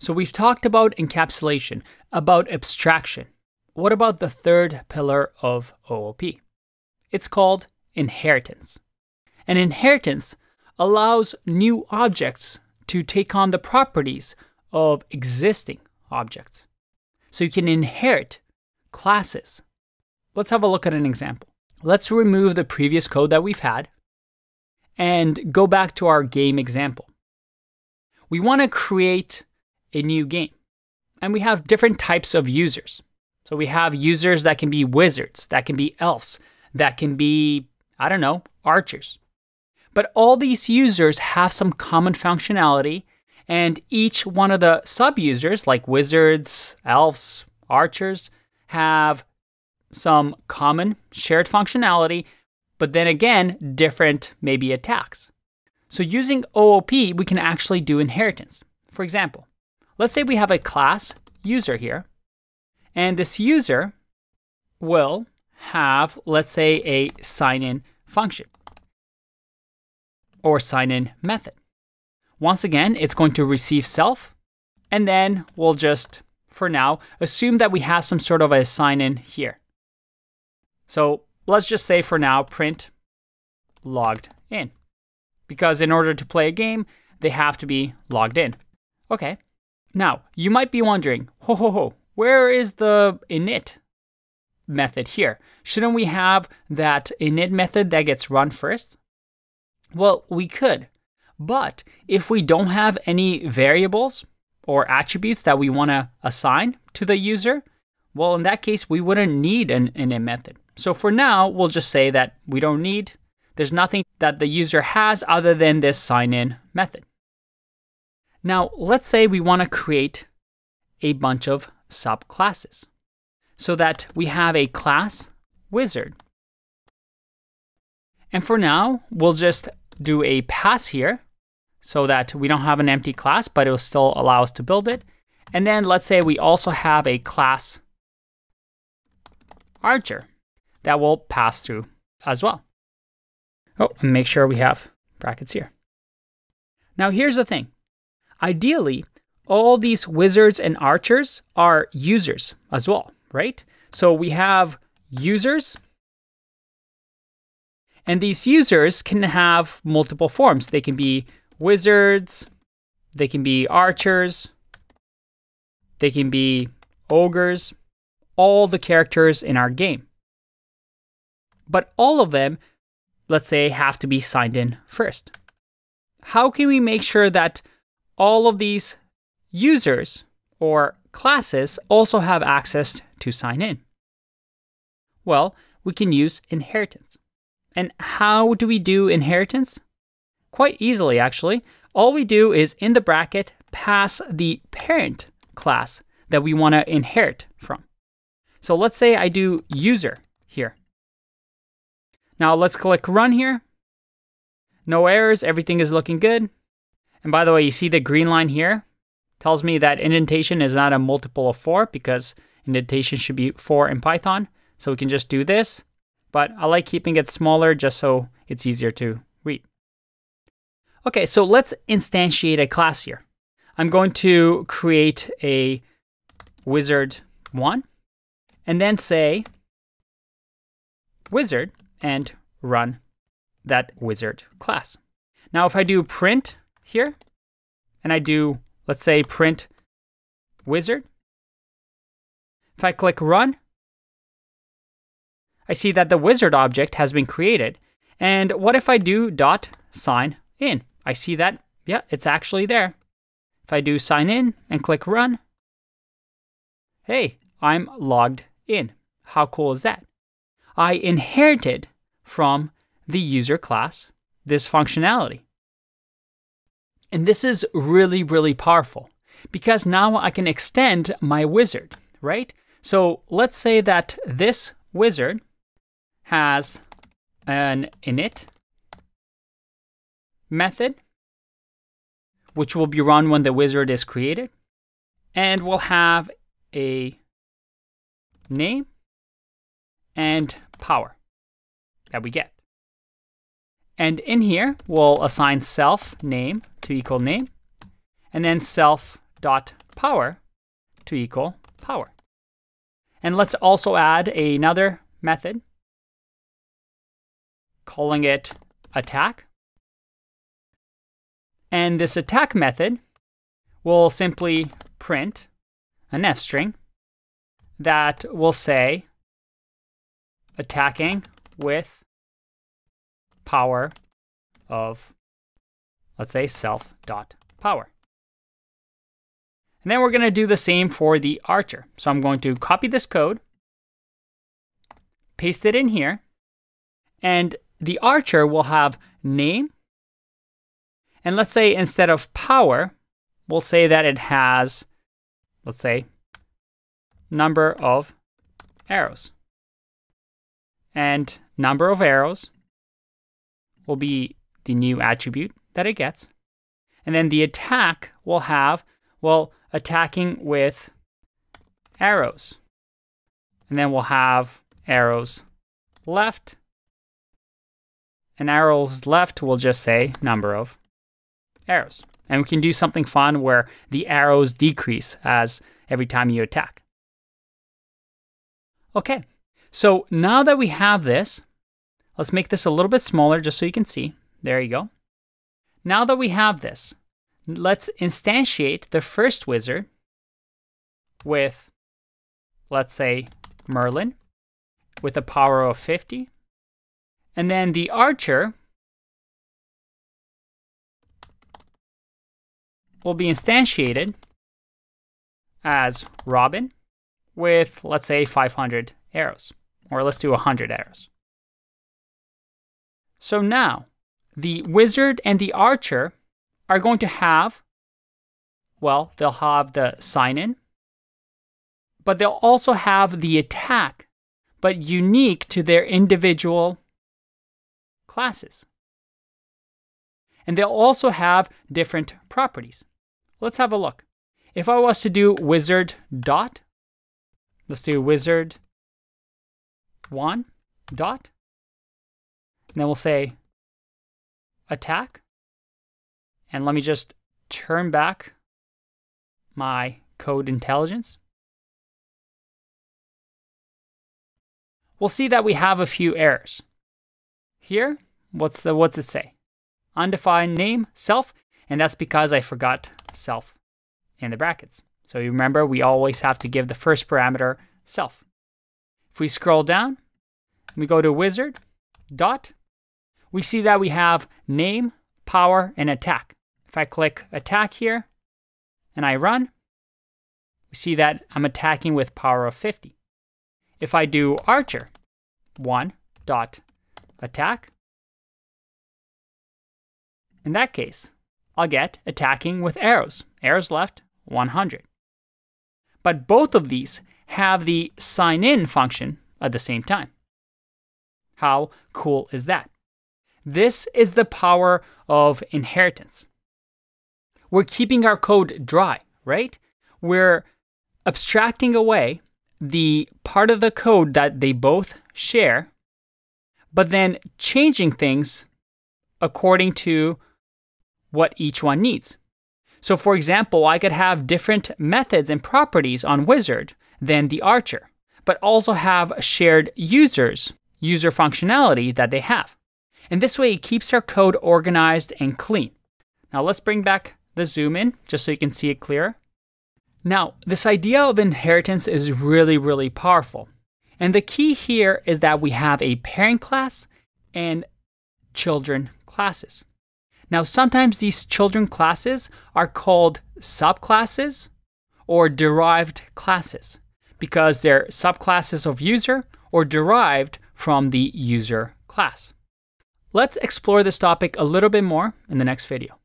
So we've talked about encapsulation, about abstraction. What about the third pillar of OOP? It's called inheritance. An inheritance allows new objects to take on the properties of existing objects. So you can inherit classes. Let's have a look at an example. Let's remove the previous code that we've had and go back to our game example. We want to create a new game. And we have different types of users. So we have users that can be wizards, that can be elves, that can be, I don't know, archers. But all these users have some common functionality, and each one of the sub users, like wizards, elves, archers, have some common shared functionality, but then again, different maybe attacks. So using OOP, we can actually do inheritance. For example, Let's say we have a class user here, and this user will have, let's say, a sign in function or sign in method. Once again, it's going to receive self, and then we'll just, for now, assume that we have some sort of a sign in here. So let's just say for now, print logged in, because in order to play a game, they have to be logged in. Okay, now, you might be wondering, ho ho ho, where is the init method here? Shouldn't we have that init method that gets run first? Well, we could. But if we don't have any variables or attributes that we want to assign to the user, well, in that case, we wouldn't need an init method. So for now, we'll just say that we don't need, there's nothing that the user has other than this sign in method. Now, let's say we want to create a bunch of subclasses so that we have a class wizard. And for now, we'll just do a pass here so that we don't have an empty class, but it will still allow us to build it. And then let's say we also have a class archer that will pass through as well. Oh, and make sure we have brackets here. Now here's the thing. Ideally, all these wizards and archers are users as well, right? So we have users, and these users can have multiple forms. They can be wizards, they can be archers, they can be ogres, all the characters in our game. But all of them, let's say, have to be signed in first. How can we make sure that all of these users or classes also have access to sign in? Well, we can use inheritance. And how do we do inheritance? Quite easily, actually. All we do is in the bracket pass the parent class that we want to inherit from. So let's say I do user here. Now let's click run here. No errors, everything is looking good. And by the way, you see the green line here? Tells me that indentation is not a multiple of 4 because indentation should be 4 in Python. So we can just do this. But I like keeping it smaller just so it's easier to read. Okay, so let's instantiate a class here. I'm going to create a wizard1 and then say wizard and run that wizard class. Now if I do print here, and I do, let's say, print wizard. If I click run, I see that the wizard object has been created. And what if I do dot sign in? I see that, yeah, it's actually there. If I do sign in and click run, hey, I'm logged in. How cool is that? I inherited from the user class this functionality. And this is really, really powerful because now I can extend my wizard, right? So let's say that this wizard has an init method, which will be run when the wizard is created, and we'll have a name and power that we get. And in here, we'll assign self name to equal name, and then self dot power to equal power. And let's also add another method, calling it attack. And this attack method will simply print an F string that will say attacking with power of, let's say, self dot power. And then we're going to do the same for the archer. So I'm going to copy this code, paste it in here, and the archer will have name. And let's say instead of power, we'll say that it has, let's say, number of arrows. And number of arrows will be the new attribute that it gets. And then the attack will have, well, attacking with arrows. And then we'll have arrows left. And arrows left will just say number of arrows. And we can do something fun where the arrows decrease as every time you attack. Okay, so now that we have this, Let's make this a little bit smaller just so you can see. There you go. Now that we have this, let's instantiate the first wizard with, let's say, Merlin with a power of 50. And then the archer will be instantiated as Robin with, let's say, 500 arrows, or let's do 100 arrows. So now, the wizard and the archer are going to have, well, they'll have the sign in, but they'll also have the attack, but unique to their individual classes. And they'll also have different properties. Let's have a look. If I was to do wizard dot, let's do wizard one dot, and then we'll say attack. And let me just turn back my code intelligence. We'll see that we have a few errors. Here, what's the what's it say? Undefined name self, and that's because I forgot self in the brackets. So you remember we always have to give the first parameter self. If we scroll down, we go to wizard dot we see that we have name, power, and attack. If I click attack here and I run, we see that I'm attacking with power of 50. If I do archer, 1 dot attack, in that case, I'll get attacking with arrows. Arrows left, 100. But both of these have the sign in function at the same time. How cool is that? This is the power of inheritance. We're keeping our code dry, right? We're abstracting away the part of the code that they both share, but then changing things according to what each one needs. So, for example, I could have different methods and properties on Wizard than the Archer, but also have shared users, user functionality that they have. And this way it keeps our code organized and clean. Now let's bring back the zoom in just so you can see it clearer. Now, this idea of inheritance is really, really powerful. And the key here is that we have a parent class and children classes. Now, sometimes these children classes are called subclasses or derived classes because they're subclasses of user or derived from the user class. Let's explore this topic a little bit more in the next video.